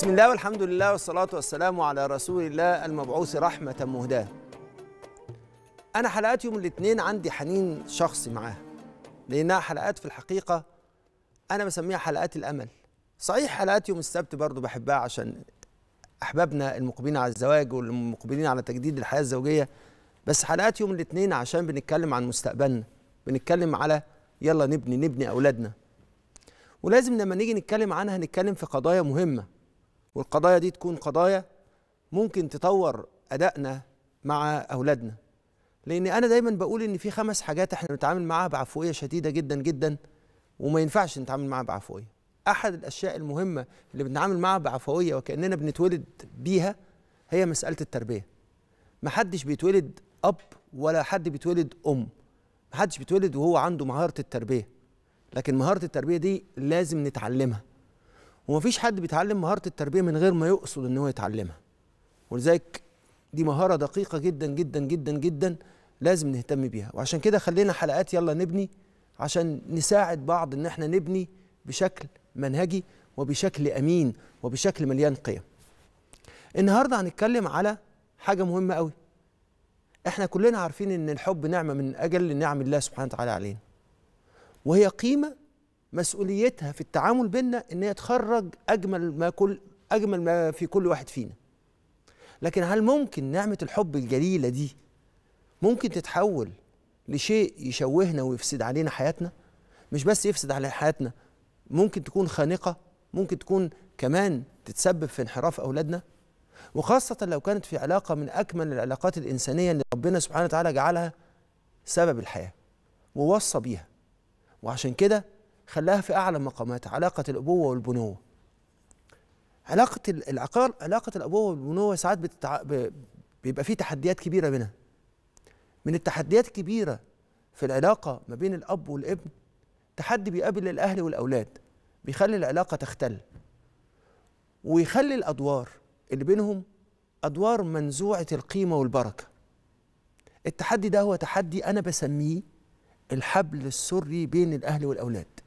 بسم الله والحمد لله والصلاة والسلام على رسول الله المبعوث رحمة مهداة أنا حلقات يوم الاثنين عندي حنين شخصي معاها لأنها حلقات في الحقيقة أنا بسميها حلقات الأمل صحيح حلقات يوم السبت برضو بحبها عشان أحبابنا المقبلين على الزواج والمقبلين على تجديد الحياة الزوجية بس حلقات يوم الاثنين عشان بنتكلم عن مستقبلنا بنتكلم على يلا نبني نبني أولادنا ولازم لما نيجي نتكلم عنها نتكلم في قضايا مهمه والقضايا دي تكون قضايا ممكن تطور أدائنا مع أولادنا لأن أنا دايما بقول إن في خمس حاجات إحنا بنتعامل معاها بعفوية شديدة جدا جدا وما ينفعش نتعامل معاها بعفوية أحد الأشياء المهمة اللي بنتعامل معاها بعفوية وكأننا بنتولد بيها هي مسألة التربية محدش بيتولد أب ولا حد بيتولد أم محدش بيتولد وهو عنده مهارة التربية لكن مهارة التربية دي لازم نتعلمها ومفيش حد بيتعلم مهاره التربيه من غير ما يقصد ان هو يتعلمها ولذلك دي مهاره دقيقه جدا جدا جدا جدا لازم نهتم بيها وعشان كده خلينا حلقات يلا نبني عشان نساعد بعض ان احنا نبني بشكل منهجي وبشكل امين وبشكل مليان قيم النهارده هنتكلم على حاجه مهمه قوي احنا كلنا عارفين ان الحب نعمه من اجل نعم الله سبحانه وتعالى علينا وهي قيمه مسؤوليتها في التعامل بينا ان هي تخرج اجمل ما كل اجمل ما في كل واحد فينا لكن هل ممكن نعمه الحب الجليله دي ممكن تتحول لشيء يشوهنا ويفسد علينا حياتنا مش بس يفسد على حياتنا ممكن تكون خانقه ممكن تكون كمان تتسبب في انحراف اولادنا وخاصه لو كانت في علاقه من اكمل العلاقات الانسانيه اللي ربنا سبحانه وتعالى جعلها سبب الحياه ووصى بيها وعشان كده خلاها في أعلى مقامات علاقة الأبوة والبنوة علاقة العقار علاقة الأبوة والبنوة ساعات بتتع... بيبقى فيه تحديات كبيرة بينها من التحديات الكبيرة في العلاقة ما بين الأب والابن تحدي بيقابل الأهل والأولاد بيخلي العلاقة تختل ويخلي الأدوار اللي بينهم أدوار منزوعة القيمة والبركة التحدي ده هو تحدي أنا بسميه الحبل السري بين الأهل والأولاد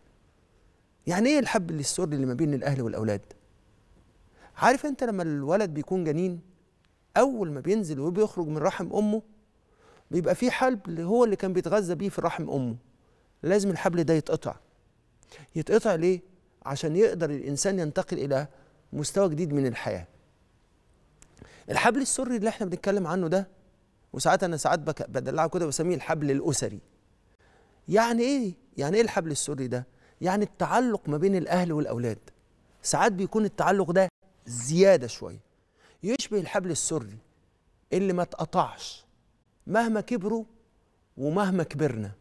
يعني ايه الحب اللي السر اللي ما بين الاهل والاولاد عارف انت لما الولد بيكون جنين اول ما بينزل وبيخرج من رحم امه بيبقى في حبل هو اللي كان بيتغذى بيه في رحم امه لازم الحبل ده يتقطع يتقطع ليه عشان يقدر الانسان ينتقل الى مستوى جديد من الحياه الحبل السري اللي احنا بنتكلم عنه ده وساعات انا ساعات بدلعه كده بسميه الحبل الاسري يعني ايه يعني ايه الحبل السري ده يعني التعلق ما بين الأهل والأولاد ساعات بيكون التعلق ده زيادة شوية يشبه الحبل السري اللي ما اتقطعش مهما كبروا ومهما كبرنا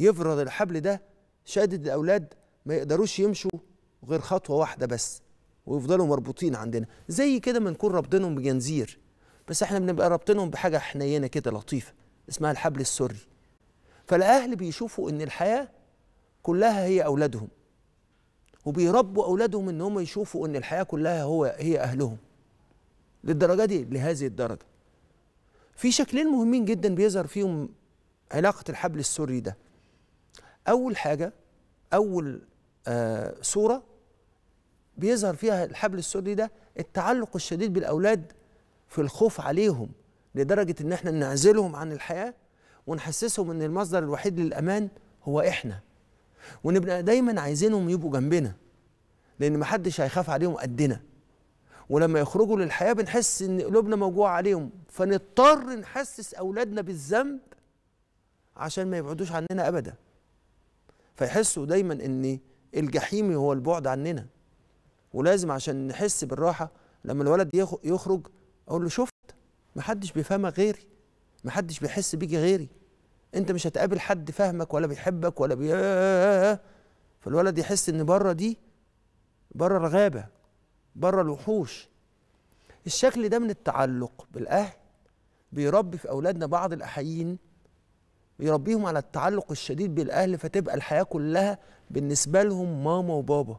يفرض الحبل ده شادد الأولاد ما يقدروش يمشوا غير خطوة واحدة بس ويفضلوا مربوطين عندنا زي كده ما نكون رابطينهم بجنزير بس احنا بنبقى رابطينهم بحاجة حنينة كده لطيفة اسمها الحبل السري فالأهل بيشوفوا إن الحياة كلها هي أولادهم وبيربوا أولادهم إن هم يشوفوا إن الحياة كلها هو هي أهلهم للدرجة دي لهذه الدرجة في شكلين مهمين جدا بيظهر فيهم علاقة الحبل السري ده أول حاجة أول آه صورة بيظهر فيها الحبل السري ده التعلق الشديد بالأولاد في الخوف عليهم لدرجة إن إحنا نعزلهم عن الحياة ونحسسهم إن المصدر الوحيد للأمان هو إحنا ونبقى دايما عايزينهم يبقوا جنبنا لان محدش هيخاف عليهم قدنا ولما يخرجوا للحياه بنحس ان قلوبنا موجوعه عليهم فنضطر نحسس اولادنا بالذنب عشان ما يبعدوش عننا ابدا فيحسوا دايما ان الجحيم هو البعد عننا ولازم عشان نحس بالراحه لما الولد يخرج اقول له شفت محدش بيفهمك غيري محدش بيحس بيكي غيري انت مش هتقابل حد فاهمك ولا بيحبك ولا بي فالولد يحس ان بره دي بره الغابه بره الوحوش الشكل ده من التعلق بالاهل بيربي في اولادنا بعض الاحيين بيربيهم على التعلق الشديد بالاهل فتبقى الحياه كلها بالنسبه لهم ماما وبابا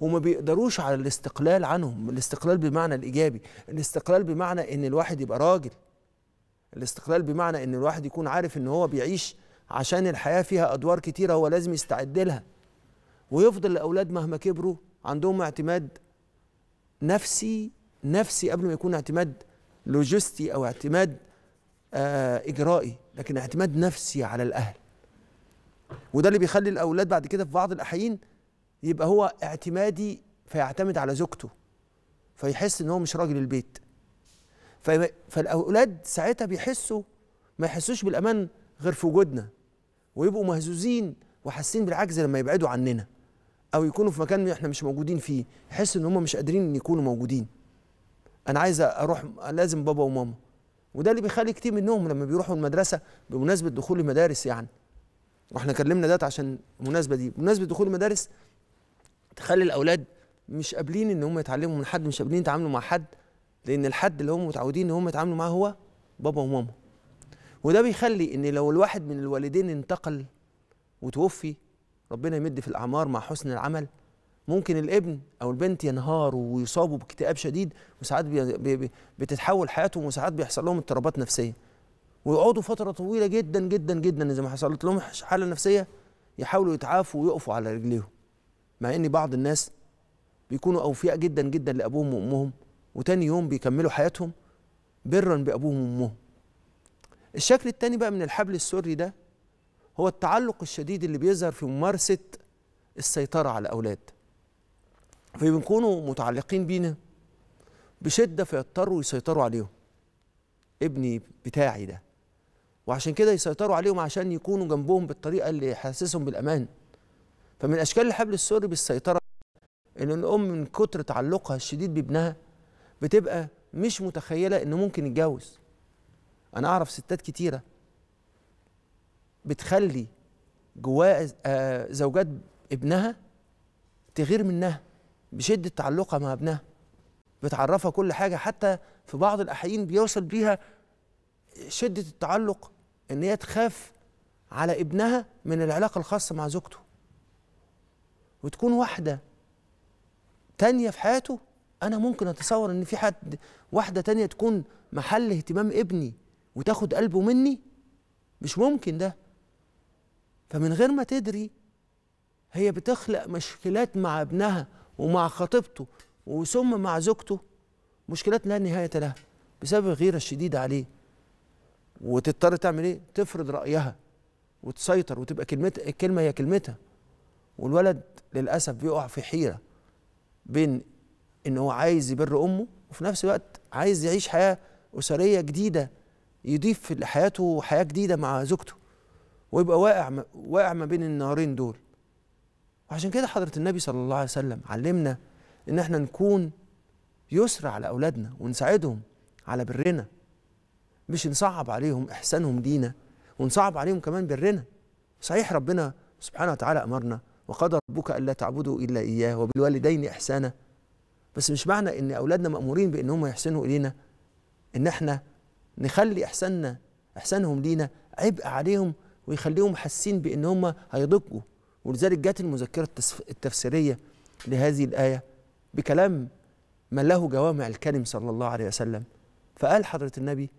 وما بيقدروش على الاستقلال عنهم الاستقلال بمعنى الايجابي الاستقلال بمعنى ان الواحد يبقى راجل الاستقلال بمعنى ان الواحد يكون عارف ان هو بيعيش عشان الحياه فيها ادوار كتيره هو لازم يستعد لها ويفضل الاولاد مهما كبروا عندهم اعتماد نفسي نفسي قبل ما يكون اعتماد لوجستي او اعتماد آه اجرائي لكن اعتماد نفسي على الاهل وده اللي بيخلي الاولاد بعد كده في بعض الاحيان يبقى هو اعتمادي فيعتمد على زوجته فيحس ان هو مش راجل البيت فالاولاد ساعتها بيحسوا ما يحسوش بالامان غير في وجودنا ويبقوا مهزوزين وحاسين بالعجز لما يبعدوا عننا او يكونوا في مكان احنا مش موجودين فيه يحسوا ان هم مش قادرين ان يكونوا موجودين انا عايز اروح لازم بابا وماما وده اللي بيخلي كتير منهم لما بيروحوا المدرسه بمناسبه دخول المدارس يعني واحنا كلمنا ده عشان المناسبه دي بمناسبه دخول المدارس تخلي الاولاد مش قابلين ان هم يتعلموا من حد مش قابلين يتعاملوا مع حد لان الحد اللي هم متعودين ان هم يتعاملوا معاه هو بابا وماما وده بيخلي ان لو الواحد من الوالدين انتقل وتوفي ربنا يمد في الاعمار مع حسن العمل ممكن الابن او البنت ينهاروا ويصابوا باكتئاب شديد وساعات بي بي بتتحول حياتهم وساعات بيحصل لهم اضطرابات نفسيه ويقعدوا فتره طويله جدا جدا جدا اذا ما حصلت لهم حاله نفسيه يحاولوا يتعافوا ويقفوا على رجليهم مع ان بعض الناس بيكونوا اوفياء جدا جدا لابوهم وامهم وتاني يوم بيكملوا حياتهم برا بأبوهم وأمهم الشكل التاني بقى من الحبل السري ده هو التعلق الشديد اللي بيظهر في ممارسة السيطرة على الأولاد فبيكونوا متعلقين بينا بشدة فيضطروا يسيطروا عليهم ابني بتاعي ده وعشان كده يسيطروا عليهم عشان يكونوا جنبهم بالطريقة اللي يحسسهم بالأمان فمن أشكال الحبل السري بالسيطرة إن الأم من كتر تعلقها الشديد بابنها بتبقى مش متخيله انه ممكن يتجوز انا اعرف ستات كتيره بتخلي جواها آه، زوجات ابنها تغير منها بشده تعلقها مع ابنها بتعرفها كل حاجه حتى في بعض الاحيان بيوصل بيها شده التعلق ان هي تخاف على ابنها من العلاقه الخاصه مع زوجته وتكون واحده تانيه في حياته انا ممكن اتصور ان في حد واحده تانية تكون محل اهتمام ابني وتاخد قلبه مني مش ممكن ده فمن غير ما تدري هي بتخلق مشكلات مع ابنها ومع خطيبته وثم مع زوجته مشكلات لا نهايه لها بسبب الغيره الشديده عليه وتضطر تعمل ايه تفرض رايها وتسيطر وتبقى كلمتها الكلمه هي كلمتها والولد للاسف بيقع في حيره بين ان هو عايز يبر امه وفي نفس الوقت عايز يعيش حياه اسريه جديده يضيف لحياته حياه جديده مع زوجته ويبقى واقع واقع ما بين النارين دول وعشان كده حضره النبي صلى الله عليه وسلم علمنا ان احنا نكون يسر على اولادنا ونساعدهم على برنا مش نصعب عليهم احسانهم لينا ونصعب عليهم كمان برنا صحيح ربنا سبحانه وتعالى امرنا وقدر ربك الا تعبدوا الا اياه وبالوالدين احسانا بس مش معنى ان اولادنا مامورين بان هم يحسنوا الينا ان احنا نخلي احساننا احسانهم لينا عبء عليهم ويخليهم حاسين بان هم هيضجوا ولذلك جت المذكره التفسيريه لهذه الايه بكلام من له جوامع الكلم صلى الله عليه وسلم فقال حضره النبي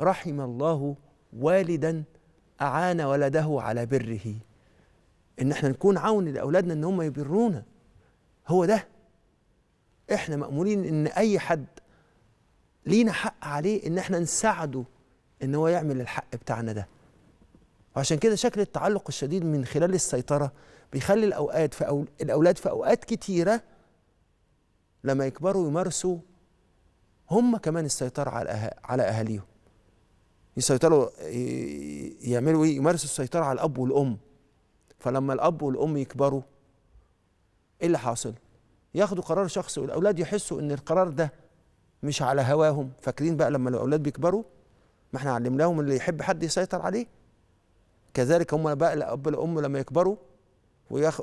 رحم الله والدا اعان ولده على بره ان احنا نكون عون لاولادنا ان هم يبرونا هو ده احنا مامورين ان اي حد لينا حق عليه ان احنا نساعده ان هو يعمل الحق بتاعنا ده وعشان كده شكل التعلق الشديد من خلال السيطره بيخلي الاوقات في أول الاولاد في اوقات كتيره لما يكبروا يمارسوا هم كمان السيطره على أه-، على اهاليهم يسيطروا يعملوا ايه يمارسوا السيطره على الاب والام فلما الاب والام يكبروا ايه اللي حاصل ياخدوا قرار شخصي والاولاد يحسوا ان القرار ده مش على هواهم فاكرين بقى لما الاولاد بيكبروا ما احنا علمناهم اللي يحب حد يسيطر عليه كذلك هم بقى الاب والام لما يكبروا ويخ...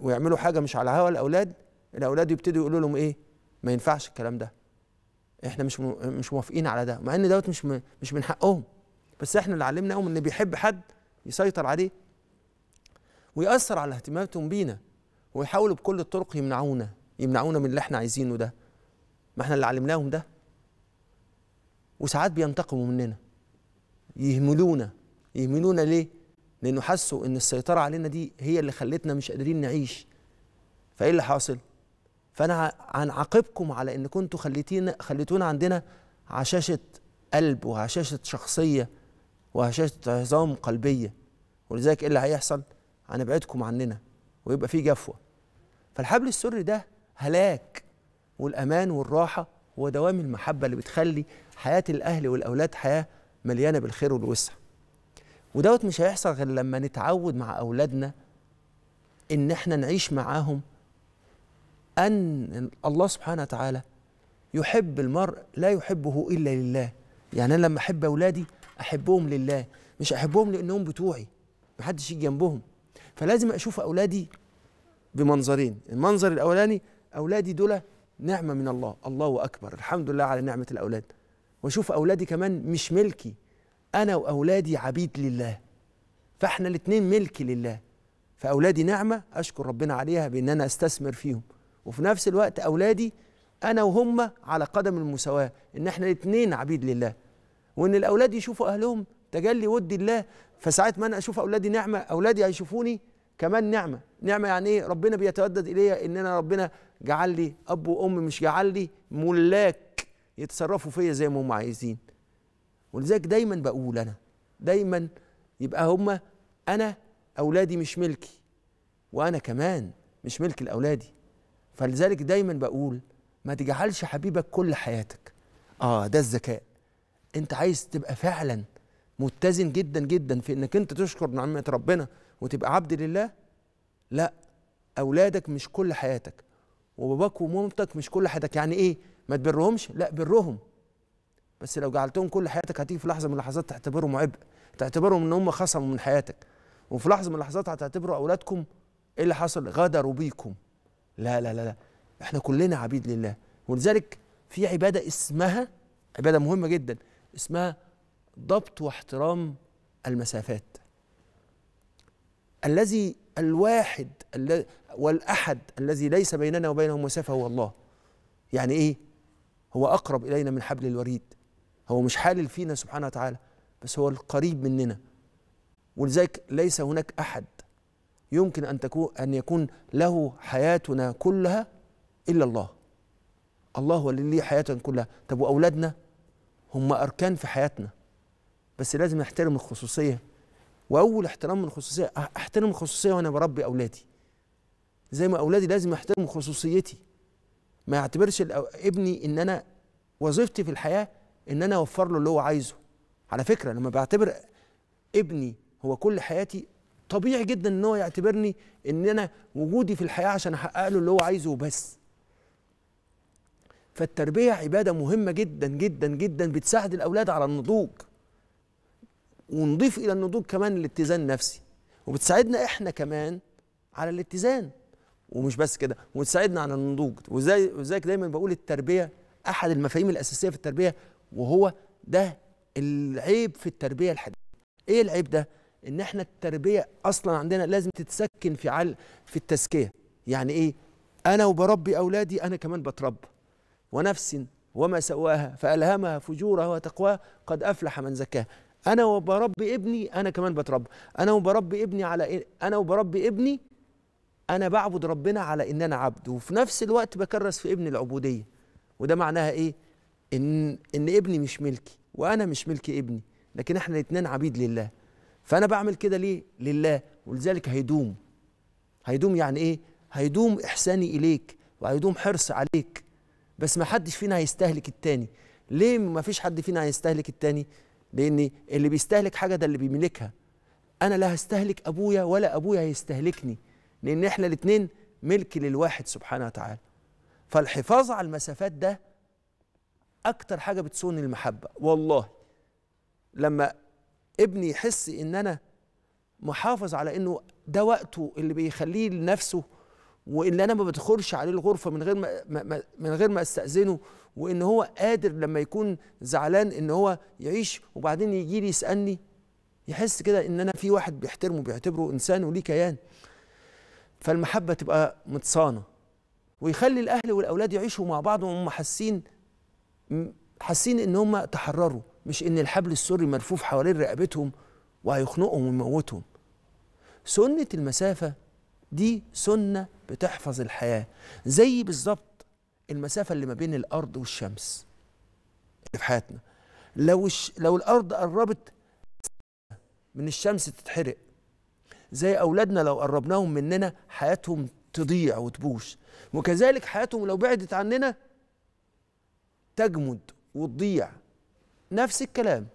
ويعملوا حاجه مش على هوا الاولاد الاولاد يبتدوا يقولوا لهم ايه ما ينفعش الكلام ده احنا مش م... مش موافقين على ده مع ان دوت مش م... مش من حقهم بس احنا اللي علمناهم ان بيحب حد يسيطر عليه ويأثر على اهتماماتهم بينا ويحاولوا بكل الطرق يمنعونا يمنعونا من اللي احنا عايزينه ده ما احنا اللي علمناهم ده وساعات بينتقموا مننا يهملونا يهملونا ليه لانه حسوا ان السيطره علينا دي هي اللي خلتنا مش قادرين نعيش فايه اللي حاصل فانا هنعاقبكم على ان كنتوا خليتينا خليتونا عندنا عشاشه قلب وهشاشه شخصيه وهشاشه عظام قلبيه ولذلك ايه اللي هيحصل هنبعدكم عننا ويبقى في جفوه فالحبل السري ده هلاك والامان والراحه ودوام المحبه اللي بتخلي حياه الاهل والاولاد حياه مليانه بالخير والوسع ودوت مش هيحصل غير لما نتعود مع اولادنا ان احنا نعيش معاهم ان الله سبحانه وتعالى يحب المرء لا يحبه الا لله يعني انا لما احب اولادي احبهم لله مش احبهم لانهم بتوعي محدش يجي جنبهم فلازم اشوف اولادي بمنظرين المنظر الاولاني اولادي دول نعمه من الله الله اكبر الحمد لله على نعمه الاولاد واشوف اولادي كمان مش ملكي انا واولادي عبيد لله فاحنا الاثنين ملك لله فاولادي نعمه اشكر ربنا عليها بان انا استثمر فيهم وفي نفس الوقت اولادي انا وهم على قدم المساواه ان احنا الاثنين عبيد لله وان الاولاد يشوفوا اهلهم تجلي ود الله فساعات ما انا اشوف اولادي نعمه اولادي هيشوفوني كمان نعمه نعمه يعني ايه ربنا بيتودد إليه ان انا ربنا جعل لي اب وام مش جعل لي ملاك يتصرفوا فيا زي ما هم عايزين ولذلك دايما بقول انا دايما يبقى هم انا اولادي مش ملكي وانا كمان مش ملك لاولادي فلذلك دايما بقول ما تجعلش حبيبك كل حياتك اه ده الذكاء انت عايز تبقى فعلا متزن جدا جدا في انك انت تشكر نعمه ربنا وتبقى عبد لله لا اولادك مش كل حياتك وباباك ومامتك مش كل حياتك يعني ايه ما تبرهمش لا برهم بس لو جعلتهم كل حياتك هتيجي في لحظه من اللحظات تعتبرهم عبء تعتبرهم ان هم خصموا من حياتك وفي لحظه من اللحظات هتعتبروا اولادكم ايه اللي حصل غدروا بيكم لا لا لا لا احنا كلنا عبيد لله ولذلك في عباده اسمها عباده مهمه جدا اسمها ضبط واحترام المسافات الذي الواحد والأحد الذي ليس بيننا وبينه مسافة هو الله يعني إيه هو أقرب إلينا من حبل الوريد هو مش حالل فينا سبحانه وتعالى بس هو القريب مننا ولذلك ليس هناك أحد يمكن أن تكون أن يكون له حياتنا كلها إلا الله الله هو اللي حياتنا كلها طب وأولادنا هم أركان في حياتنا بس لازم نحترم الخصوصية واول احترام من الخصوصيه احترم الخصوصيه وانا بربي اولادي زي ما اولادي لازم احترم خصوصيتي ما يعتبرش ابني ان انا وظيفتي في الحياه ان انا اوفر له اللي هو عايزه على فكره لما بعتبر ابني هو كل حياتي طبيعي جدا ان هو يعتبرني ان انا وجودي في الحياه عشان احقق له اللي هو عايزه وبس فالتربيه عباده مهمه جدا جدا جدا بتساعد الاولاد على النضوج ونضيف الى النضوج كمان الاتزان النفسي وبتساعدنا احنا كمان على الاتزان ومش بس كده وتساعدنا على النضوج وزي وزيك دايما بقول التربيه احد المفاهيم الاساسيه في التربيه وهو ده العيب في التربيه الحديثه ايه العيب ده ان احنا التربيه اصلا عندنا لازم تتسكن في عل في التزكيه يعني ايه انا وبربي اولادي انا كمان بتربى ونفس وما سواها فالهمها فجورها وتقواها قد افلح من زكاها انا وبربي ابني انا كمان بتربى انا وبربي ابني على إيه؟ انا وبربي ابني انا بعبد ربنا على ان انا عبد وفي نفس الوقت بكرس في ابني العبوديه وده معناها ايه ان ان ابني مش ملكي وانا مش ملك ابني لكن احنا الاثنين عبيد لله فانا بعمل كده ليه لله ولذلك هيدوم هيدوم يعني ايه هيدوم احساني اليك وهيدوم حرص عليك بس ما حدش فينا هيستهلك التاني ليه ما فيش حد فينا هيستهلك التاني لان اللي بيستهلك حاجه ده اللي بيملكها انا لا هستهلك ابويا ولا ابويا هيستهلكني لان احنا الاثنين ملك للواحد سبحانه وتعالى فالحفاظ على المسافات ده اكتر حاجه بتسون المحبه والله لما ابني يحس ان انا محافظ على انه ده وقته اللي بيخليه لنفسه وان انا ما بدخلش عليه الغرفه من غير ما من غير ما استاذنه وان هو قادر لما يكون زعلان ان هو يعيش وبعدين يجي لي يسالني يحس كده ان انا في واحد بيحترمه بيعتبره انسان وليه كيان فالمحبه تبقى متصانه ويخلي الاهل والاولاد يعيشوا مع بعض وهم حاسين حاسين ان هم تحرروا مش ان الحبل السري ملفوف حوالين رقبتهم وهيخنقهم ويموتهم سنه المسافه دي سنه بتحفظ الحياه زي بالظبط المسافه اللي ما بين الارض والشمس في حياتنا لو ش... لو الارض قربت من الشمس تتحرق زي اولادنا لو قربناهم مننا حياتهم تضيع وتبوش وكذلك حياتهم لو بعدت عننا تجمد وتضيع نفس الكلام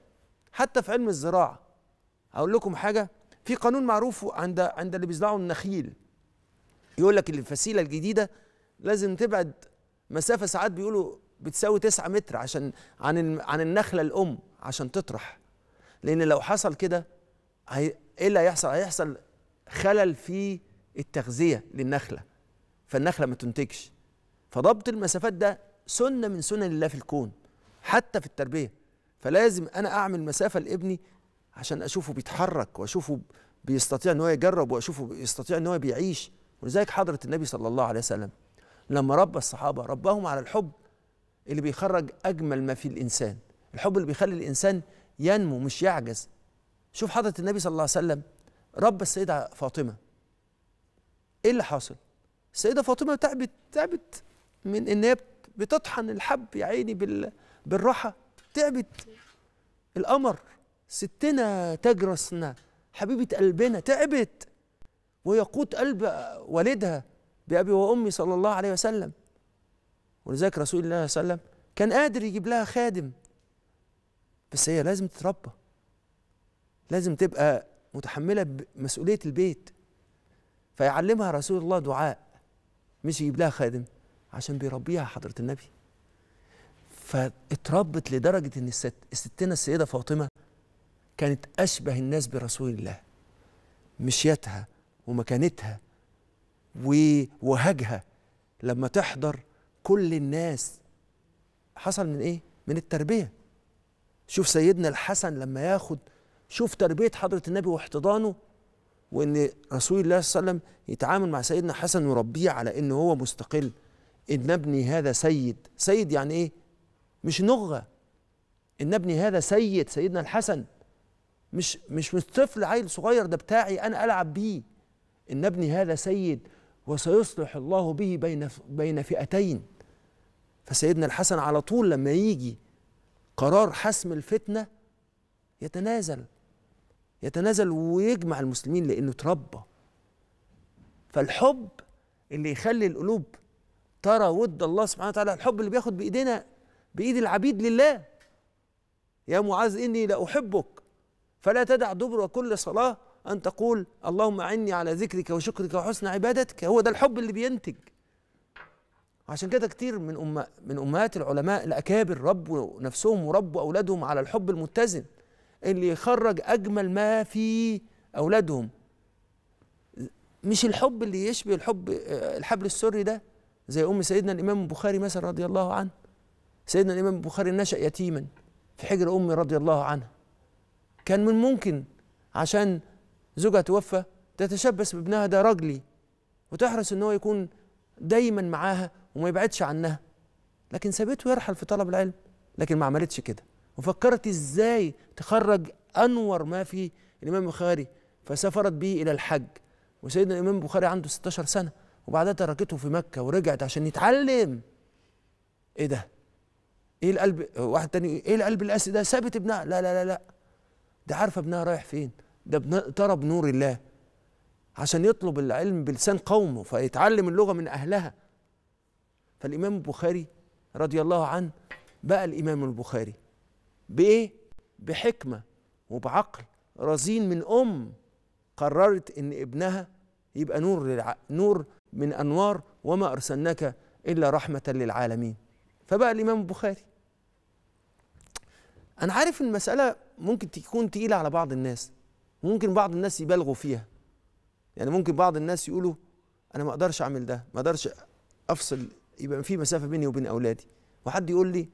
حتى في علم الزراعه هقول لكم حاجه في قانون معروف عند عند اللي بيزرعوا النخيل يقول لك الفسيله الجديده لازم تبعد مسافه ساعات بيقولوا بتساوي 9 متر عشان عن عن النخله الام عشان تطرح لان لو حصل كده ايه اللي هيحصل هيحصل خلل في التغذيه للنخله فالنخله ما تنتجش فضبط المسافات ده سنه من سنن الله في الكون حتى في التربيه فلازم انا اعمل مسافه لابني عشان اشوفه بيتحرك واشوفه بيستطيع ان هو يجرب واشوفه بيستطيع ان هو بيعيش ولذلك حضره النبي صلى الله عليه وسلم لما ربى الصحابة رباهم على الحب اللي بيخرج أجمل ما في الإنسان الحب اللي بيخلي الإنسان ينمو مش يعجز شوف حضرة النبي صلى الله عليه وسلم رب السيدة فاطمة إيه اللي حاصل السيدة فاطمة تعبت تعبت من إن هي بتطحن الحب يا عيني بال بالراحة تعبت القمر ستنا تجرسنا حبيبة قلبنا تعبت ويقود قلب والدها بأبي وأمي صلى الله عليه وسلم ولذلك رسول الله صلى الله عليه وسلم كان قادر يجيب لها خادم بس هي لازم تتربى لازم تبقى متحملة مسؤولية البيت فيعلمها رسول الله دعاء مش يجيب لها خادم عشان بيربيها حضرة النبي فاتربت لدرجة ان الست الستنا السيدة فاطمة كانت أشبه الناس برسول الله مشيتها ومكانتها ووهجها لما تحضر كل الناس حصل من ايه؟ من التربيه. شوف سيدنا الحسن لما ياخد شوف تربيه حضره النبي واحتضانه وان رسول الله صلى الله عليه وسلم يتعامل مع سيدنا حسن ويربيه على ان هو مستقل ان ابني هذا سيد، سيد يعني ايه؟ مش نغه ان ابني هذا سيد سيدنا الحسن مش مش مش طفل عيل صغير ده بتاعي انا العب بيه ان ابني هذا سيد وسيصلح الله به بين بين فئتين فسيدنا الحسن على طول لما يجي قرار حسم الفتنه يتنازل يتنازل ويجمع المسلمين لانه اتربى فالحب اللي يخلي القلوب ترى ود الله سبحانه وتعالى الحب اللي بياخد بايدينا بايد العبيد لله يا معاذ اني لاحبك فلا تدع دبر كل صلاه أن تقول اللهم أعني على ذكرك وشكرك وحسن عبادتك هو ده الحب اللي بينتج عشان كده كتير من أم من أمهات العلماء الأكابر ربوا نفسهم وربوا أولادهم على الحب المتزن اللي يخرج أجمل ما في أولادهم مش الحب اللي يشبه الحب الحبل السري ده زي أم سيدنا الإمام البخاري مثلا رضي الله عنه سيدنا الإمام البخاري نشأ يتيما في حجر أمي رضي الله عنها كان من ممكن عشان زوجها توفى تتشبث بابنها ده رجلي وتحرص ان هو يكون دايما معاها وما يبعدش عنها لكن سابته يرحل في طلب العلم لكن ما عملتش كده وفكرت ازاي تخرج انور ما في الامام البخاري فسافرت به الى الحج وسيدنا الامام البخاري عنده 16 سنه وبعدها تركته في مكه ورجعت عشان يتعلم ايه ده ايه القلب واحد تاني ايه القلب القاسي ده سابت ابنها لا لا لا لا ده عارفه ابنها رايح فين ده طرب نور الله عشان يطلب العلم بلسان قومه فيتعلم اللغة من أهلها فالإمام البخاري رضي الله عنه بقى الإمام البخاري بإيه؟ بحكمة وبعقل رزين من أم قررت إن ابنها يبقى نور للع... نور من أنوار وما أرسلناك إلا رحمة للعالمين فبقى الإمام البخاري أنا عارف المسألة ممكن تكون تقيلة على بعض الناس ممكن بعض الناس يبالغوا فيها يعني ممكن بعض الناس يقولوا انا ما اقدرش اعمل ده ما اقدرش افصل يبقى في مسافه بيني وبين اولادي وحد يقول لي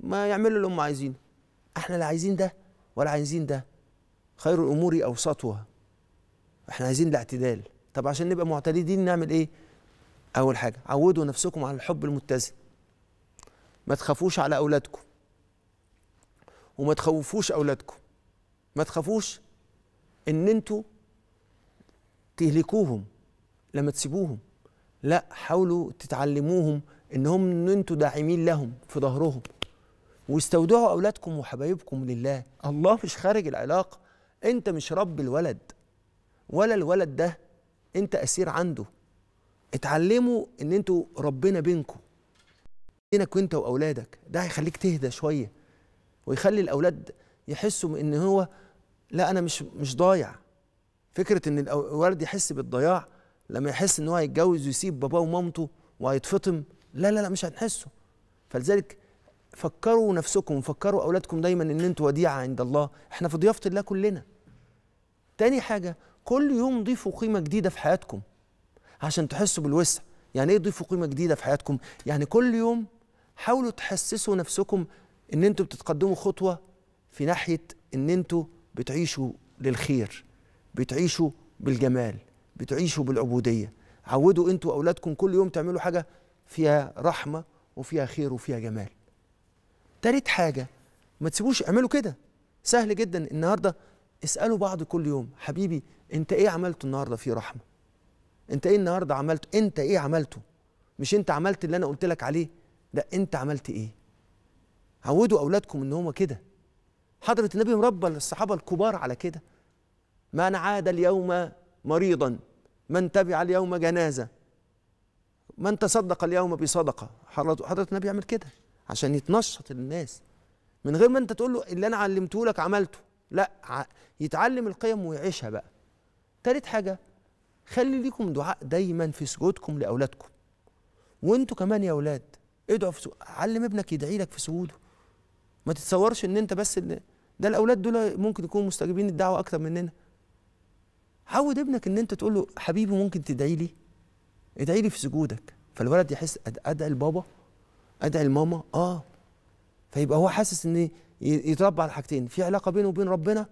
ما يعملوا اللي هم عايزينه احنا لا عايزين ده ولا عايزين ده خير الامور اوسطها احنا عايزين الاعتدال طب عشان نبقى معتدلين نعمل ايه اول حاجه عودوا نفسكم على الحب المتزن ما تخافوش على اولادكم وما تخوفوش اولادكم ما تخافوش ان انتوا تهلكوهم لما تسيبوهم لا حاولوا تتعلموهم ان هم ان انتوا داعمين لهم في ظهرهم واستودعوا اولادكم وحبايبكم لله الله مش خارج العلاقه انت مش رب الولد ولا الولد ده انت اسير عنده اتعلموا ان انتوا ربنا بينكم بينك وانت واولادك ده هيخليك تهدى شويه ويخلي الاولاد يحسوا ان هو لا انا مش مش ضايع فكره ان الولد يحس بالضياع لما يحس ان هو هيتجوز ويسيب باباه ومامته وهيتفطم لا لا لا مش هنحسه فلذلك فكروا نفسكم فكروا اولادكم دايما ان انتوا وديعه عند الله احنا في ضيافه الله كلنا تاني حاجه كل يوم ضيفوا قيمه جديده في حياتكم عشان تحسوا بالوسع يعني ايه ضيفوا قيمه جديده في حياتكم يعني كل يوم حاولوا تحسسوا نفسكم ان انتوا بتتقدموا خطوه في ناحيه ان انتوا بتعيشوا للخير بتعيشوا بالجمال بتعيشوا بالعبودية عودوا انتوا أولادكم كل يوم تعملوا حاجة فيها رحمة وفيها خير وفيها جمال تالت حاجة ما تسيبوش اعملوا كده سهل جدا النهاردة اسألوا بعض كل يوم حبيبي انت ايه عملته النهاردة في رحمة انت ايه النهاردة عملت انت ايه عملته مش انت عملت اللي انا قلت لك عليه لا انت عملت ايه عودوا اولادكم ان هما كده حضرة النبي مربى الصحابة الكبار على كده من عاد اليوم مريضا من تبع اليوم جنازة من تصدق اليوم بصدقة حضرة النبي يعمل كده عشان يتنشط الناس من غير ما انت تقول له اللي انا علمته لك عملته لا يتعلم القيم ويعيشها بقى تالت حاجة خلي ليكم دعاء دايما في سجودكم لأولادكم وانتوا كمان يا أولاد ادعوا في سجود علم ابنك يدعي لك في سجوده ما تتصورش ان انت بس اللي ده الاولاد دول ممكن يكونوا مستجيبين الدعوه اكتر مننا عود ابنك ان انت تقول له حبيبي ممكن تدعي لي ادعي لي في سجودك فالولد يحس ادعي البابا ادعي الماما اه فيبقى هو حاسس ان يتربى على حاجتين في علاقه بينه وبين ربنا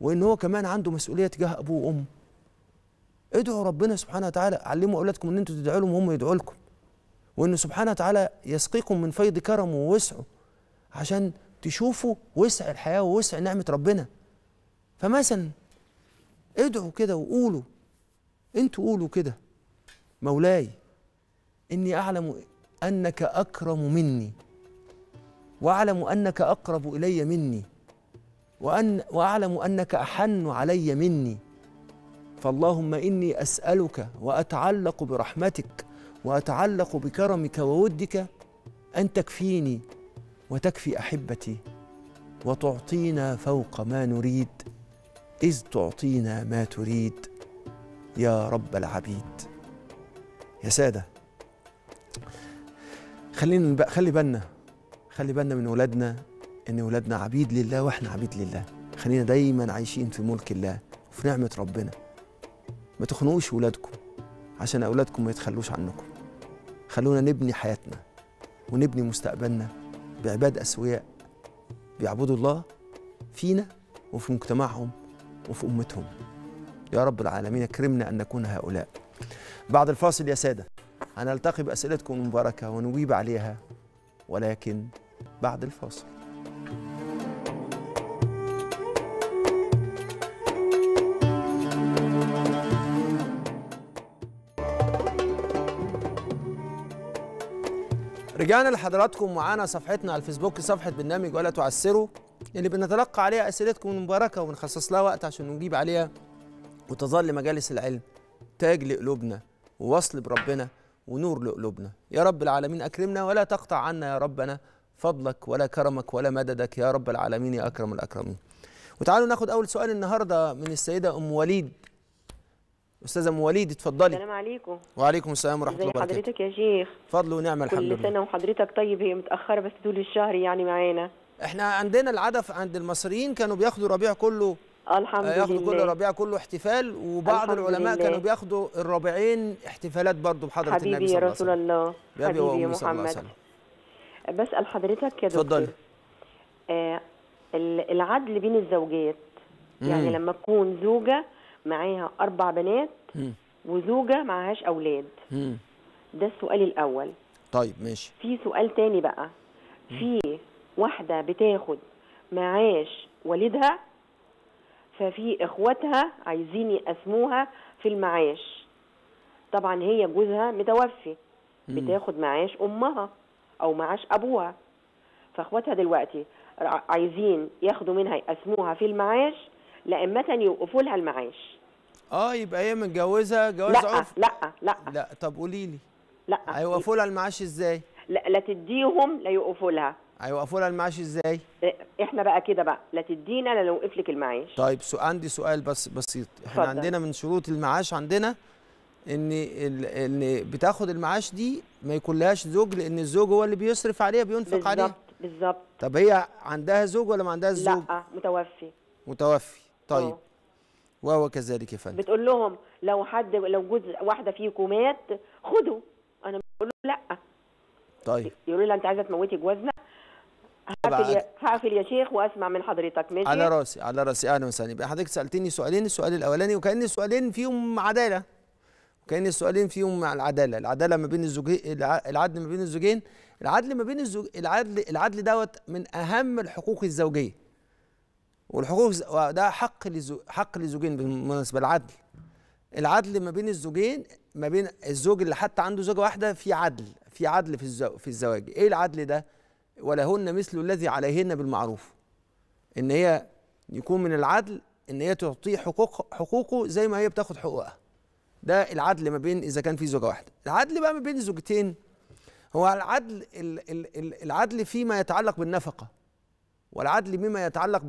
وان هو كمان عنده مسؤوليه تجاه ابوه وامه ادعوا ربنا سبحانه وتعالى علموا اولادكم ان انتوا تدعوا لهم وهم يدعوا لكم وان سبحانه وتعالى يسقيكم من فيض كرمه ووسعه عشان تشوفوا وسع الحياة ووسع نعمة ربنا فمثلا ادعوا كده وقولوا انتوا قولوا كده مولاي إني أعلم أنك أكرم مني وأعلم أنك أقرب إلي مني وأن وأعلم أنك أحن علي مني فاللهم إني أسألك وأتعلق برحمتك وأتعلق بكرمك وودك أن تكفيني وتكفي احبتي وتعطينا فوق ما نريد اذ تعطينا ما تريد يا رب العبيد يا ساده خلينا خلي بالنا خلي بالنا من ولادنا ان ولادنا عبيد لله واحنا عبيد لله خلينا دايما عايشين في ملك الله وفي نعمه ربنا ما تخنقوش ولادكم عشان اولادكم ما يتخلوش عنكم خلونا نبني حياتنا ونبني مستقبلنا بعباد أسوياء بيعبدوا الله فينا وفي مجتمعهم وفي أمتهم يا رب العالمين اكرمنا أن نكون هؤلاء بعد الفاصل يا سادة هنلتقي بأسئلتكم المباركة ونجيب عليها ولكن بعد الفاصل رجعنا لحضراتكم معانا صفحتنا على الفيسبوك صفحة برنامج ولا تعسروا اللي بنتلقى عليها أسئلتكم المباركة وبنخصص لها وقت عشان نجيب عليها وتظل مجالس العلم تاج لقلوبنا ووصل بربنا ونور لقلوبنا يا رب العالمين أكرمنا ولا تقطع عنا يا ربنا فضلك ولا كرمك ولا مددك يا رب العالمين يا أكرم الأكرمين وتعالوا ناخد أول سؤال النهاردة من السيدة أم وليد استاذه مواليد اتفضلي السلام عليكم وعليكم السلام ورحمه الله وبركاته حضرتك يا شيخ فضل ونعم الحمد لله كل سنه وحضرتك طيب هي متاخره بس طول الشهر يعني معانا احنا عندنا العدف عند المصريين كانوا بياخدوا ربيع كله الحمد لله آه، ياخدوا كل ربيع كله احتفال وبعض العلماء لله. كانوا بياخدوا الربيعين احتفالات برضه بحضره النبي صلى الله عليه وسلم يا رسول الله حبيبي يا محمد بسال حضرتك يا دكتور اتفضلي آه العدل بين الزوجات يعني لما تكون زوجه معاها اربع بنات وزوجه معهاش اولاد ده السؤال الاول طيب ماشي في سؤال تاني بقى في واحده بتاخد معاش والدها ففي اخواتها عايزين يقسموها في المعاش طبعا هي جوزها متوفي بتاخد معاش امها او معاش ابوها فاخواتها دلوقتي عايزين ياخدوا منها يقسموها في المعاش لأمة يوقفوا لها المعاش اه يبقى هي متجوزه جواز لا عرف لا لا لا طب قولي لي لا هيوقفوا لها المعاش ازاي؟ لا لا تديهم لا يوقفوا لها هيوقفوا لها المعاش ازاي؟ احنا بقى كده بقى لا تدينا لا نوقف لك المعاش طيب سؤال عندي سؤال بس بسيط احنا فضل. عندنا من شروط المعاش عندنا ان ان بتاخد المعاش دي ما يكونلهاش زوج لان الزوج هو اللي بيصرف عليها بينفق عليها بالظبط بالظبط طب هي عندها زوج ولا ما عندهاش زوج؟ لا متوفي متوفي طيب أوه. وهو كذلك يا فندم بتقول لهم لو حد لو جوز واحده فيكم مات خدوا انا بقول له لا طيب يقولوا لي انت عايزه تموتي جوازنا هقفل يا, هقفل يا شيخ واسمع من حضرتك ماشي على راسي على راسي اهلا وسهلا يبقى حضرتك سالتني سؤالين السؤال الاولاني وكان السؤالين فيهم عداله وكان السؤالين فيهم مع العداله العداله ما بين الزوجين العدل ما بين الزوجين العدل ما بين الزوج العدل العدل دوت من اهم الحقوق الزوجيه والحقوق ده حق حق لزوجين بالمناسبه العدل العدل ما بين الزوجين ما بين الزوج اللي حتى عنده زوجه واحده في عدل في عدل في الزواج في الزواج ايه العدل ده ولهن مثل الذي عليهن بالمعروف ان هي يكون من العدل ان هي تعطيه حقوق حقوقه زي ما هي بتاخد حقوقها ده العدل ما بين اذا كان في زوجه واحده العدل بقى ما بين الزوجتين هو العدل العدل فيما يتعلق بالنفقه والعدل بما يتعلق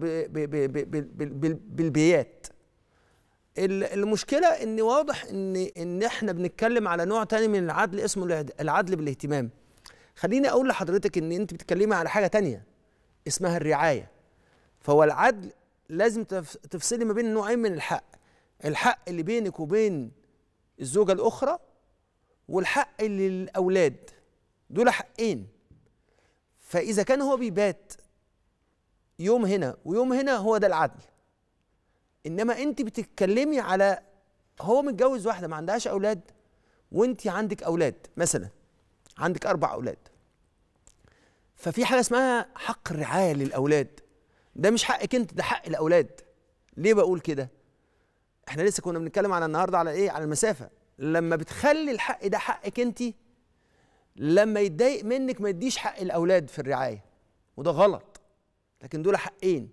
بالبيات المشكله ان واضح ان ان احنا بنتكلم على نوع تاني من العدل اسمه العدل بالاهتمام خليني اقول لحضرتك ان انت بتتكلمي على حاجه تانية اسمها الرعايه فهو العدل لازم تفصلي ما بين نوعين من الحق الحق اللي بينك وبين الزوجه الاخرى والحق للاولاد دول حقين فاذا كان هو بيبات يوم هنا ويوم هنا هو ده العدل انما انت بتتكلمي على هو متجوز واحده ما عندهاش اولاد وانت عندك اولاد مثلا عندك اربع اولاد ففي حاجه اسمها حق الرعايه للاولاد ده مش حقك انت ده حق الاولاد ليه بقول كده احنا لسه كنا بنتكلم على النهارده على ايه على المسافه لما بتخلي الحق ده حقك انت لما يتضايق منك ما يديش حق الاولاد في الرعايه وده غلط لكن دول حقين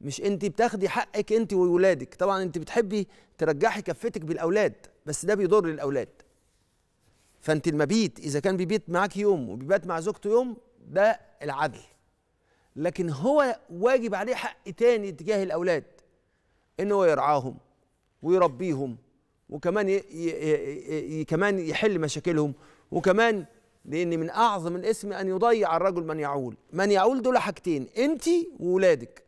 مش انت بتاخدي حقك انت وولادك طبعا انت بتحبي ترجحي كفتك بالاولاد بس ده بيضر الاولاد فانت المبيت اذا كان بيبيت معاك يوم وبيبات مع زوجته يوم ده العدل لكن هو واجب عليه حق تاني تجاه الاولاد ان هو يرعاهم ويربيهم وكمان ي... ي... ي... كمان يحل مشاكلهم وكمان لأن من أعظم الاسم أن يضيع الرجل من يعول من يعول دول حاجتين أنت وولادك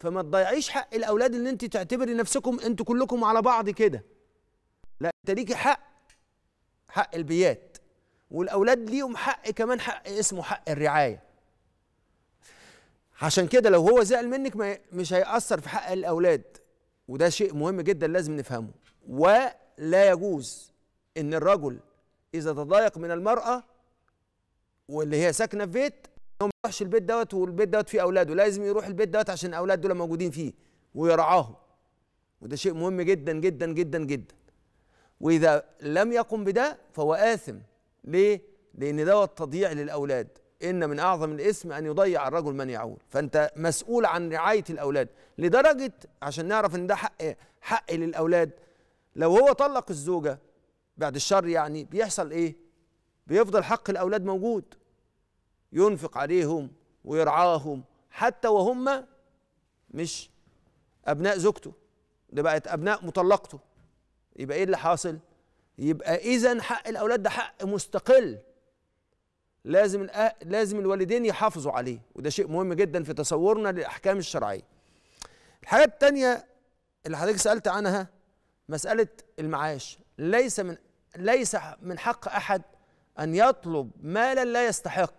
فما تضيعيش حق الأولاد إن أنت تعتبري نفسكم أنتوا كلكم على بعض كده لا أنت ليكي حق حق البيات والأولاد ليهم حق كمان حق اسمه حق الرعاية عشان كده لو هو زعل منك مش هيأثر في حق الأولاد وده شيء مهم جدا لازم نفهمه ولا يجوز إن الرجل إذا تضايق من المرأة واللي هي ساكنة في بيت هو ما يروحش البيت دوت والبيت دوت فيه أولاده لازم يروح البيت دوت عشان الاولاد دول موجودين فيه ويرعاهم وده شيء مهم جدا جدا جدا جدا وإذا لم يقم بده فهو آثم ليه؟ لأن دوت تضييع للأولاد إن من أعظم الإثم أن يضيع الرجل من يعول فأنت مسؤول عن رعاية الأولاد لدرجة عشان نعرف إن ده حق حق للأولاد لو هو طلق الزوجة بعد الشر يعني بيحصل ايه بيفضل حق الاولاد موجود ينفق عليهم ويرعاهم حتى وهم مش ابناء زوجته ده بقت ابناء مطلقته يبقى ايه اللي حاصل يبقى اذا حق الاولاد ده حق مستقل لازم لازم الوالدين يحافظوا عليه وده شيء مهم جدا في تصورنا للاحكام الشرعيه الحاجه الثانيه اللي حضرتك سالت عنها مساله المعاش ليس من ليس من حق احد ان يطلب مالا لا يستحق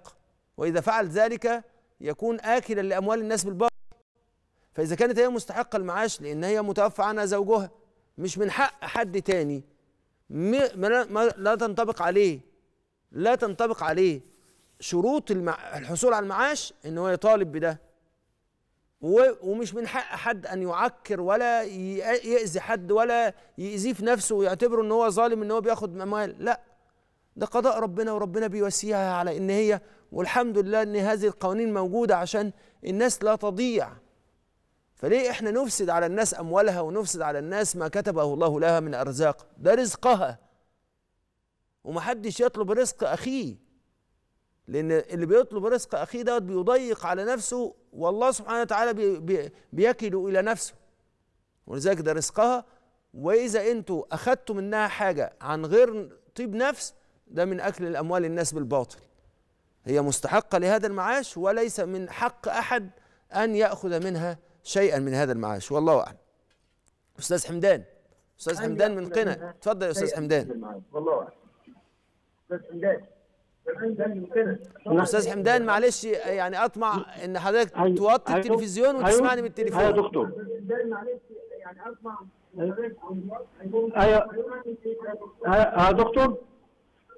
واذا فعل ذلك يكون اكلا لاموال الناس بالباطل فاذا كانت هي مستحقه المعاش لان هي متوفى عنها زوجها مش من حق حد تاني لا تنطبق عليه لا تنطبق عليه شروط الحصول على المعاش ان هو يطالب بده ومش من حق حد ان يعكر ولا يأذي حد ولا يأذيه في نفسه ويعتبره ان هو ظالم ان هو بياخد اموال لا ده قضاء ربنا وربنا بيوسيها على ان هي والحمد لله ان هذه القوانين موجوده عشان الناس لا تضيع فليه احنا نفسد على الناس اموالها ونفسد على الناس ما كتبه الله لها من ارزاق ده رزقها ومحدش يطلب رزق اخيه لان اللي بيطلب رزق اخيه دوت بيضيق على نفسه والله سبحانه وتعالى بي بي بيكله الى نفسه ولذلك ده رزقها واذا انتوا اخذتوا منها حاجه عن غير طيب نفس ده من اكل الاموال الناس بالباطل هي مستحقه لهذا المعاش وليس من حق احد ان ياخذ منها شيئا من هذا المعاش والله اعلم استاذ حمدان استاذ حمدان من قنا اتفضل يا استاذ حمدان والله اعلم استاذ حمدان استاذ حمدان معلش يعني اطمع ان حضرتك توطي التلفزيون وتسمعني من التليفون ايوه يا دكتور ايوه يا دكتور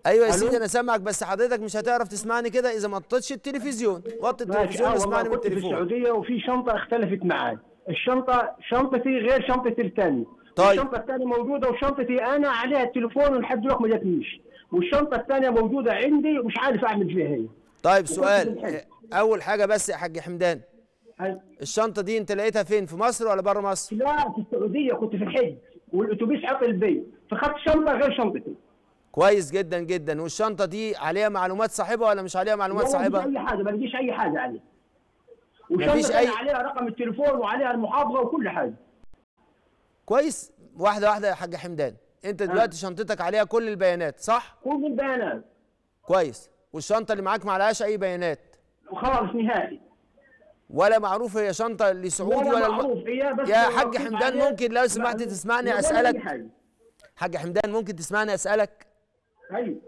ايوه يا سيدي انا سامعك بس حضرتك مش هتعرف تسمعني كده اذا ما وطيتش التلفزيون وطي التلفزيون آه، واسمعني من التليفون في السعوديه وفي شنطه اختلفت معاي الشنطه شنطتي غير شنطه الثاني طيب الشنطه الثانيه موجوده وشنطتي انا عليها التليفون ولحد دلوقتي ما جاتنيش والشنطه الثانيه موجوده عندي ومش عارف اعمل فيها هي إيه. طيب سؤال اول حاجه بس يا حاج حمدان الشنطه دي انت لقيتها فين في مصر ولا بره مصر لا في السعوديه كنت في الحج والاتوبيس عطل بي فخدت شنطه غير شنطتي كويس جدا جدا والشنطه دي عليها معلومات صاحبها ولا مش عليها معلومات صاحبها اي حاجه ما لقيش اي حاجه عليها وشنطه أي... عليها رقم التليفون وعليها المحافظه وكل حاجه كويس واحده واحده يا حاج حمدان انت آه. دلوقتي شنطتك عليها كل البيانات صح كل البيانات كويس والشنطه اللي معاك ما عليهاش اي بيانات خالص نهائي ولا معروف هي شنطه لسعودي ولا, معروف الم... هي بس يا حاج حمدان ممكن لو سمحت تسمعني اسالك حاج حمدان ممكن تسمعني اسالك ايوه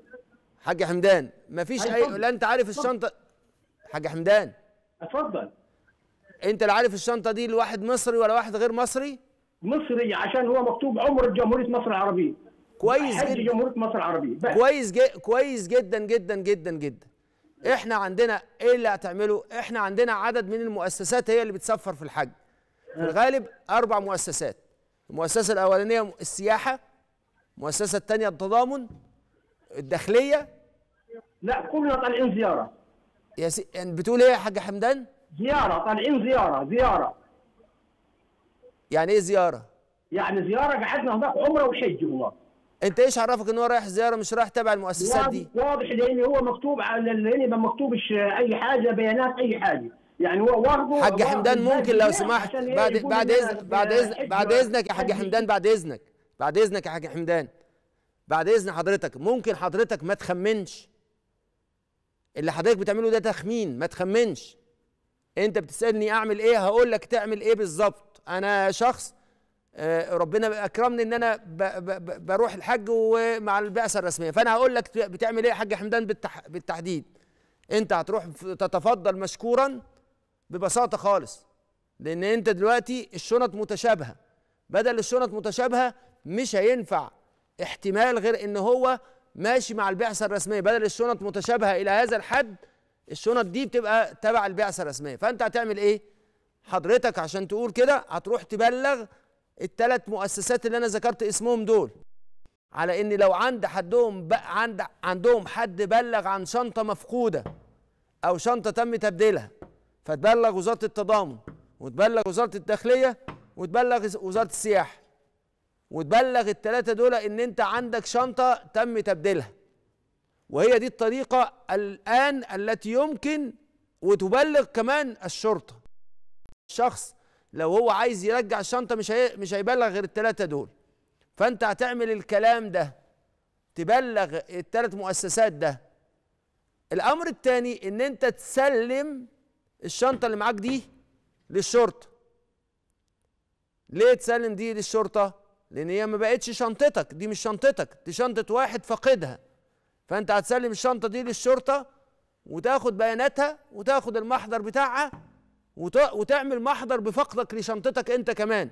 حاج حمدان مفيش أيوه، اي لا انت عارف الشنطه حاج حمدان اتفضل انت لا عارف الشنطه دي لواحد مصري ولا واحد غير مصري مصري عشان هو مكتوب عمر جمهوريه مصر العربيه كويس جدا جمهوريه مصر العربيه بس. كويس جي كويس جدا جدا جدا جدا احنا عندنا ايه اللي هتعمله احنا عندنا عدد من المؤسسات هي اللي بتسفر في الحج في آه. الغالب اربع مؤسسات المؤسسه الاولانيه السياحه المؤسسه الثانيه التضامن الداخليه لا كلنا طالعين زياره يا سي... يعني بتقول ايه يا حاج حمدان زياره طالعين زياره زياره يعني ايه زياره يعني زياره قعدنا هناك عمره وحج والله انت ايش عرفك ان هو رايح زياره مش رايح تبع المؤسسات دي واضح لان هو مكتوب على لان ما مكتوبش اي حاجه بيانات اي حاجه يعني هو واخده حاج حمدان ممكن لو سمحت إيه؟ بعد بعد إذن بعد إذن بعد اذنك يا حاج حمدان بعد اذنك بعد اذنك يا حاج حمدان بعد اذن حضرتك ممكن حضرتك ما تخمنش اللي حضرتك بتعمله ده تخمين ما تخمنش انت بتسالني اعمل ايه هقول لك تعمل ايه بالظبط انا شخص آه، ربنا اكرمني ان انا بروح الحج ومع البعثه الرسميه فانا هقول لك بتعمل ايه يا حاج حمدان بالتحديد انت هتروح تتفضل مشكورا ببساطه خالص لان انت دلوقتي الشنط متشابهه بدل الشنط متشابهه مش هينفع احتمال غير ان هو ماشي مع البعثه الرسميه بدل الشنط متشابهه الى هذا الحد الشنط دي بتبقى تبع البعثه الرسميه فانت هتعمل ايه حضرتك عشان تقول كده هتروح تبلغ التلات مؤسسات اللي انا ذكرت اسمهم دول على ان لو عند حدهم عند عندهم حد بلغ عن شنطه مفقوده او شنطه تم تبديلها فتبلغ وزاره التضامن وتبلغ وزاره الداخليه وتبلغ وزاره السياحه وتبلغ التلاته دول ان انت عندك شنطه تم تبديلها وهي دي الطريقه الان التي يمكن وتبلغ كمان الشرطه شخص لو هو عايز يرجع الشنطه مش هي... مش هيبلغ غير الثلاثه دول فانت هتعمل الكلام ده تبلغ الثلاث مؤسسات ده الامر الثاني ان انت تسلم الشنطه اللي معاك دي للشرطه ليه تسلم دي للشرطه لان هي ما بقتش شنطتك دي مش شنطتك دي شنطه واحد فقدها فانت هتسلم الشنطه دي للشرطه وتاخد بياناتها وتاخد المحضر بتاعها وتعمل محضر بفقدك لشنطتك انت كمان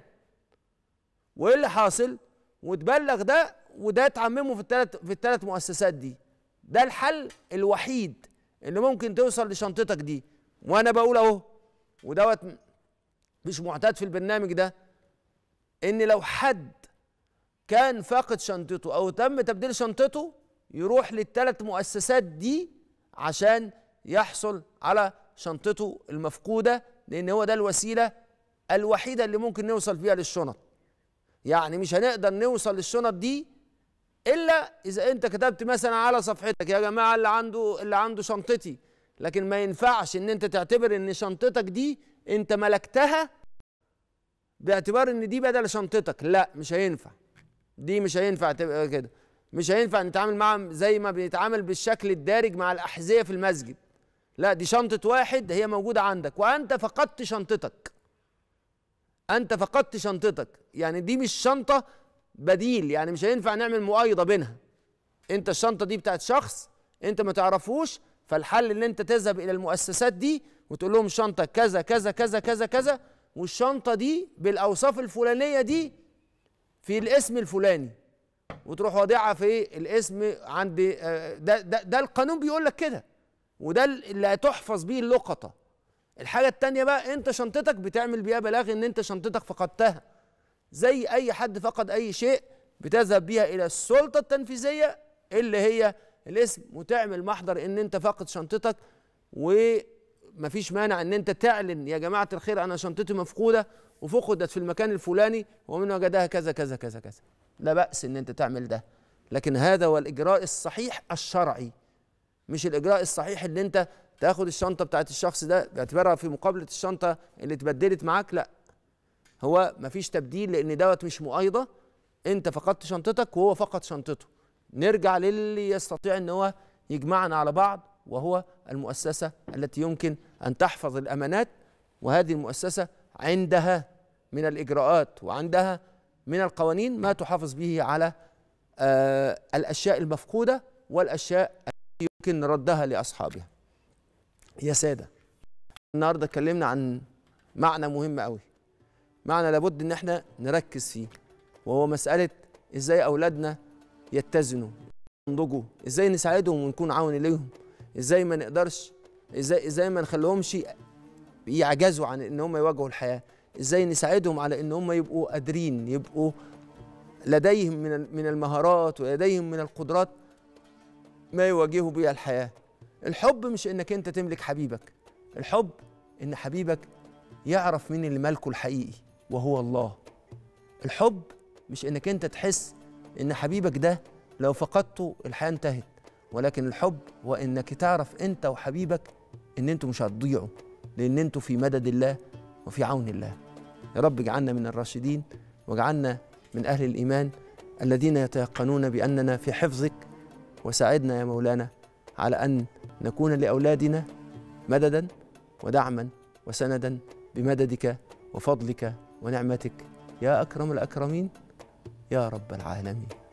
وايه اللي حاصل وتبلغ ده وده تعممه في الثلاث في الثلاث مؤسسات دي ده الحل الوحيد اللي ممكن توصل لشنطتك دي وانا بقول اهو ودوت مش معتاد في البرنامج ده ان لو حد كان فاقد شنطته او تم تبديل شنطته يروح للثلاث مؤسسات دي عشان يحصل على شنطته المفقوده لان هو ده الوسيله الوحيده اللي ممكن نوصل بيها للشنط يعني مش هنقدر نوصل للشنط دي الا اذا انت كتبت مثلا على صفحتك يا جماعه اللي عنده اللي عنده شنطتي لكن ما ينفعش ان انت تعتبر ان شنطتك دي انت ملكتها باعتبار ان دي بدل شنطتك لا مش هينفع دي مش هينفع تبقى كده مش هينفع نتعامل معاها زي ما بنتعامل بالشكل الدارج مع الاحذيه في المسجد لا دي شنطة واحد هي موجودة عندك وأنت فقدت شنطتك أنت فقدت شنطتك يعني دي مش شنطة بديل يعني مش هينفع نعمل مؤايضة بينها أنت الشنطة دي بتاعت شخص أنت ما تعرفوش فالحل ان انت تذهب الى المؤسسات دي وتقول لهم شنطه كذا كذا كذا كذا كذا والشنطه دي بالاوصاف الفلانيه دي في الاسم الفلاني وتروح واضعها في إيه؟ الاسم عند آه، ده, ده, ده القانون بيقول لك كده وده اللي هتحفظ بيه اللقطه الحاجه التانية بقى انت شنطتك بتعمل بيها بلاغ ان انت شنطتك فقدتها زي اي حد فقد اي شيء بتذهب بيها الى السلطه التنفيذيه اللي هي الاسم وتعمل محضر ان انت فاقد شنطتك ومفيش مانع ان انت تعلن يا جماعه الخير انا شنطتي مفقوده وفقدت في المكان الفلاني ومن وجدها كذا كذا كذا كذا لا باس ان انت تعمل ده لكن هذا هو الاجراء الصحيح الشرعي مش الاجراء الصحيح اللي انت تاخد الشنطه بتاعت الشخص ده باعتبارها في مقابله الشنطه اللي اتبدلت معاك لا هو مفيش تبديل لان دوت مش مقايضه انت فقدت شنطتك وهو فقد شنطته نرجع للي يستطيع ان هو يجمعنا على بعض وهو المؤسسه التي يمكن ان تحفظ الامانات وهذه المؤسسه عندها من الاجراءات وعندها من القوانين ما تحافظ به على آه الاشياء المفقوده والاشياء يمكن ردها لاصحابها يا ساده النهارده اتكلمنا عن معنى مهم قوي معنى لابد ان احنا نركز فيه وهو مساله ازاي اولادنا يتزنوا ينضجوا ازاي نساعدهم ونكون عون ليهم ازاي ما نقدرش ازاي ازاي ما نخليهمش يعجزوا عن ان هم يواجهوا الحياه ازاي نساعدهم على ان هم يبقوا قادرين يبقوا لديهم من من المهارات ولديهم من القدرات ما يواجهه بها الحياة الحب مش انك انت تملك حبيبك الحب ان حبيبك يعرف مين اللي مالكه الحقيقي وهو الله الحب مش انك انت تحس ان حبيبك ده لو فقدته الحياة انتهت ولكن الحب هو انك تعرف انت وحبيبك ان انتوا مش هتضيعوا لان انتوا في مدد الله وفي عون الله يا رب اجعلنا من الراشدين واجعلنا من اهل الايمان الذين يتيقنون باننا في حفظك وساعدنا يا مولانا على أن نكون لأولادنا مددا ودعما وسندا بمددك وفضلك ونعمتك يا أكرم الأكرمين يا رب العالمين